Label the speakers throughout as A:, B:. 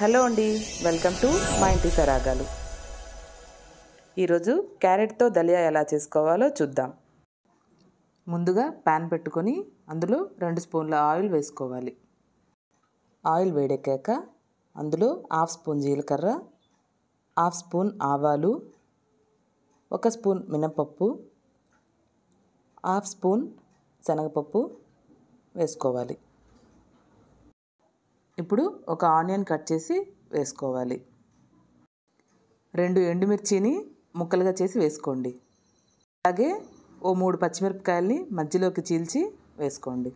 A: hello అండి welcome to మా ఇంటి సరాగాలు ఈరోజు క్యారెట్తో దలియా ఎలా చేసుకోవాలో చూద్దాం ముందుగా ప్యాన్ పెట్టుకొని అందులో రెండు స్పూన్ల ఆయిల్ వేసుకోవాలి ఆయిల్ వేడెక్కాక అందులో హాఫ్ స్పూన్ జీలకర్ర హాఫ్ స్పూన్ ఆవాలు ఒక స్పూన్ మినపప్పు హాఫ్ స్పూన్ శనగపప్పు వేసుకోవాలి ఇప్పుడు ఒక ఆనియన్ కట్ చేసి వేసుకోవాలి రెండు ఎండుమిర్చిని ముక్కలుగా చేసి వేసుకోండి అలాగే ఓ మూడు పచ్చిమిరపకాయల్ని మధ్యలోకి చీల్చి వేసుకోండి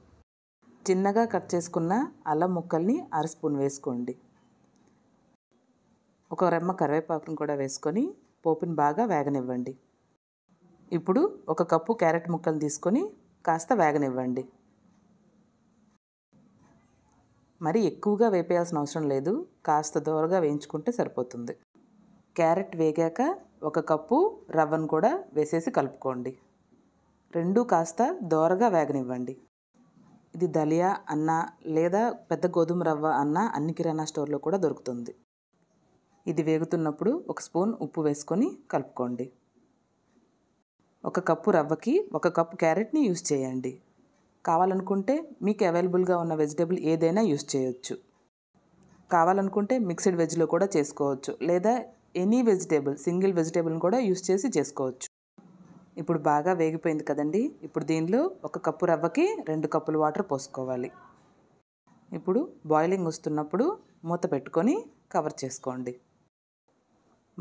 A: చిన్నగా కట్ చేసుకున్న అల్లం ముక్కల్ని అర స్పూన్ వేసుకోండి ఒక రెమ్మ కరివేపాకును కూడా వేసుకొని పోపుని బాగా వేగనివ్వండి ఇప్పుడు ఒక కప్పు క్యారెట్ ముక్కలు తీసుకొని కాస్త వేగనివ్వండి మరి ఎక్కువగా వేపేయాల్సిన అవసరం లేదు కాస్త దూరగా వేయించుకుంటే సరిపోతుంది క్యారెట్ వేగాక ఒక కప్పు రవ్వను కూడా వేసేసి కలుపుకోండి రెండు కాస్త దోరగా వేగనివ్వండి ఇది దలియా అన్న లేదా పెద్ద గోధుమ రవ్వ అన్న అన్ని కిరాణా స్టోర్లో కూడా దొరుకుతుంది ఇది వేగుతున్నప్పుడు ఒక స్పూన్ ఉప్పు వేసుకొని కలుపుకోండి ఒక కప్పు రవ్వకి ఒక కప్పు క్యారెట్ని యూజ్ చేయండి కావాలనుకుంటే మీకు అవైలబుల్గా ఉన్న వెజిటేబుల్ ఏదైనా యూస్ చేయొచ్చు కావాలనుకుంటే మిక్స్డ్ వెజ్లో కూడా చేసుకోవచ్చు లేదా ఎనీ వెజిటేబుల్ సింగిల్ వెజిటేబుల్ని కూడా యూస్ చేసి చేసుకోవచ్చు ఇప్పుడు బాగా వేగిపోయింది కదండి ఇప్పుడు దీనిలో ఒక కప్పు రవ్వకి రెండు కప్పులు వాటర్ పోసుకోవాలి ఇప్పుడు బాయిలింగ్ వస్తున్నప్పుడు మూత పెట్టుకొని కవర్ చేసుకోండి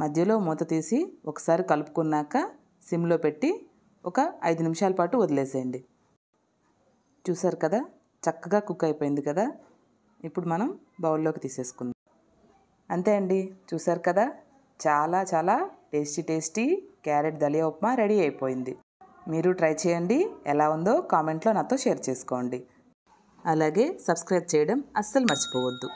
A: మధ్యలో మూత తీసి ఒకసారి కలుపుకున్నాక సిమ్లో పెట్టి ఒక ఐదు నిమిషాల పాటు వదిలేసేయండి చూసారు కదా చక్కగా కుక్ అయిపోయింది కదా ఇప్పుడు మనం బౌల్లోకి తీసేసుకుందాం అంతే అండి చూసారు కదా చాలా చాలా tasty tasty carrot dalia upma ready అయిపోయింది మీరు ట్రై చేయండి ఎలా ఉందో కామెంట్లో నాతో షేర్ చేసుకోండి అలాగే సబ్స్క్రైబ్ చేయడం అస్సలు మర్చిపోవద్దు